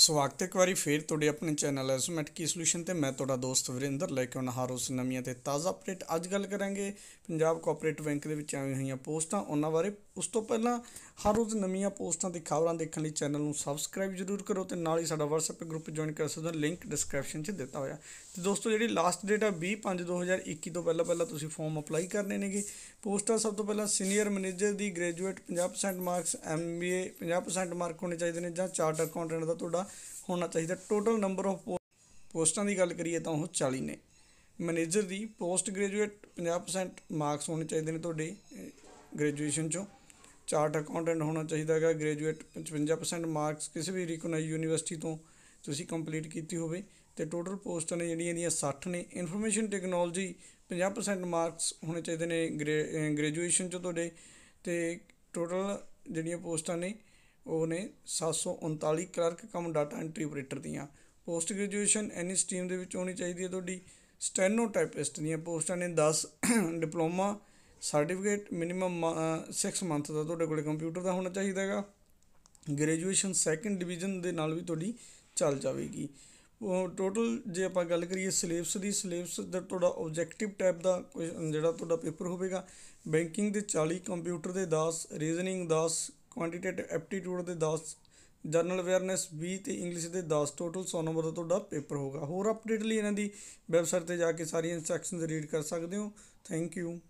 ਸਵਾਗਤ ਹੈ ਇੱਕ ਵਾਰੀ ਫੇਰ ਤੁਹਾਡੇ ਆਪਣੇ ਚੈਨਲ ਐਸਮੈਟਿਕੀ ਸੋਲੂਸ਼ਨ ਤੇ ਮੈਂ ਤੁਹਾਡਾ ਦੋਸਤ ਵਿਰਿੰਦਰ ਲੈ ਕੇ ਆਉਣਾ ਹਰ ਉਸ ਨਵੀਆਂ ਤੇ ਤਾਜ਼ਾ ਅਪਡੇਟ ਅੱਜ ਗੱਲ ਕਰਾਂਗੇ ਪੰਜਾਬ ਕੋਆਪਰੇਟਿਵ ਬੈਂਕ ਦੇ ਵਿੱਚ ਆਈਆਂ ਹੋਈਆਂ ਪੋਸਟਾਂ ਉਹਨਾਂ ਬਾਰੇ ਉਸ ਤੋਂ ਪਹਿਲਾਂ ਹਰ ਰੋਜ਼ ਨਵੀਆਂ ਪੋਸਟਾਂ ਦੀ ਖਬਰਾਂ ਦੇਖਣ ਲਈ ਚੈਨਲ ਨੂੰ ਸਬਸਕ੍ਰਾਈਬ ਜ਼ਰੂਰ ਕਰੋ ਤੇ ਨਾਲ ਹੀ ਸਾਡਾ WhatsApp ਗਰੁੱਪ ਜੁਆਇਨ ਕਰ ਸਕਦੇ ਹੋ ਲਿੰਕ ਡਿਸਕ੍ਰਿਪਸ਼ਨ 'ਚ ਦਿੱਤਾ ਹੋਇਆ ਤੇ ਦੋਸਤੋ ਜਿਹੜੀ ਲਾਸਟ ਡੇਟ ਆ 25 5 2021 ਤੋਂ ਪਹਿਲਾਂ ਪਹਿਲਾਂ ਤੁਸੀਂ ਫਾਰਮ ਅਪਲਾਈ ਕਰਨੇ ਨੇਗੇ ਪੋਸਟਾਂ ਸਭ ਤੋਂ ਪਹਿਲਾਂ ਸੀਨੀਅਰ ਮੈਨੇਜਰ ਦੀ ਗ੍ਰੈਜੂਏਟ 50% ਮਾਰਕਸ MBA 50% ਮਾਰਕ ਹੋਣੇ ਚਾਹੀਦੇ ਨੇ ਜਾਂ ਚਾਰਟਰ ਅਕਾਊਂਟੈਂਟ ਦਾ ਤੁਹਾਡਾ ਦਾ ਹੋਣਾ ਚਾਹੀਦਾ ਟੋਟਲ ਨੰਬਰ ਆਫ ਪੋਸਟਾਂ ਦੀ ਗੱਲ ਕਰੀਏ ਤਾਂ ਉਹ 40 ਨੇ ਮੈਨੇਜਰ ਦੀ ਪੋਸਟ ਗ੍ਰੈਜੂਏਟ 50% ਮਾਰਕਸ ਹੋਣੇ ਚਾਹੀਦੇ ਨੇ ਤੁਹਾਡੇ ਗ੍ਰੈਜੂਏਸ਼ਨ ਚੋਂ ਚਾਰਟ ਅਕਾਊਂਟੈਂਟ ਹੋਣਾ ਚਾਹੀਦਾ ਹੈਗਾ ਗ੍ਰੈਜੂਏਟ 55% ਮਾਰਕਸ ਕਿਸੇ ਵੀ ਰਿਕਗਨਾਈਜ਼ ਯੂਨੀਵਰਸਿਟੀ ਤੋਂ ਤੁਸੀਂ ਕੰਪਲੀਟ ਕੀਤੀ ਹੋਵੇ ਤੇ ਟੋਟਲ ਪੋਸਟਾਂ ਨੇ ਜਿਹੜੀਆਂ ਇਹਦੀਆਂ 60 ਨੇ ਇਨਫੋਰਮੇਸ਼ਨ ਟੈਕਨੋਲੋਜੀ 50% ਮਾਰਕਸ ਹੋਣੇ ਚਾਹੀਦੇ ਨੇ ਗ੍ਰੈਜੂਏਸ਼ਨ ਚੋਂ ਤੁਹਾਡੇ ਤੇ ਟੋਟਲ ਜਿਹੜੀਆਂ ਪੋਸਟਾਂ ਨੇ ਉਹ ਨੇ 739 clerk cum data entry operator ਦੀਆਂ ਪੋਸਟ ਗ੍ਰੈਜੂਏਸ਼ਨ ਐਨੀ ਸਟਰੀਮ ਦੇ ਵਿੱਚ ਹੋਣੀ ਚਾਹੀਦੀ ਹੈ ਤੁਹਾਡੀ ਸਟੈਨੋਟਾਈਪਿਸਟ ਦੀਆਂ ਪੋਸਟਾਂ ਨੇ 10 ਡਿਪਲੋਮਾ ਸਰਟੀਫਿਕੇਟ ਮਿਨੀਮਮ 6 ਮੰਥ ਦਾ ਤੁਹਾਡੇ ਕੋਲੇ ਕੰਪਿਊਟਰ ਦਾ ਹੋਣਾ ਚਾਹੀਦਾ ਹੈਗਾ ਗ੍ਰੈਜੂਏਸ਼ਨ ਸੈਕੰਡ ਡਿਵੀਜ਼ਨ ਦੇ ਨਾਲ ਵੀ ਤੁਹਾਡੀ ਚੱਲ ਜਾਵੇਗੀ ਟੋਟਲ ਜੇ ਆਪਾਂ ਗੱਲ ਕਰੀਏ ਸਿਲੇਬਸ ਦੀ ਸਿਲੇਬਸ ਦਾ ਤੁਹਾਡਾ ਆਬਜੈਕਟਿਵ ਟਾਈਪ ਦਾ ਜਿਹੜਾ ਤੁਹਾਡਾ ਪੇਪਰ ਹੋਵੇਗਾ ਬੈਂਕਿੰਗ ਦੇ 40 ਕੰਪਿਊਟਰ ਦੇ 10 ਰੀਜ਼ਨਿੰਗ 10 ਕੁਆਂਟੀਟੇਟਿਵ ਐਪਟੀਟਿਊਡ ਦੇ 10 ਜਨਰਲ ਅਵੇਅਰਨੈਸ 20 ਤੇ ਇੰਗਲਿਸ਼ ਦੇ 10 ਟੋਟਲ 100 ਨੰਬਰ ਦਾ ਤੁਹਾਡਾ ਪੇਪਰ ਹੋਗਾ ਹੋਰ ਅਪਡੇਟ ਲਈ ਇਹਨਾਂ ਦੀ ਵੈਬਸਾਈਟ ਤੇ ਜਾ ਕੇ ਸਾਰੀਆਂ ਇਨਸਟਰਕਸ਼ਨਸ ਰੀਡ ਕਰ ਸਕਦੇ ਹੋ ਥੈਂਕ ਯੂ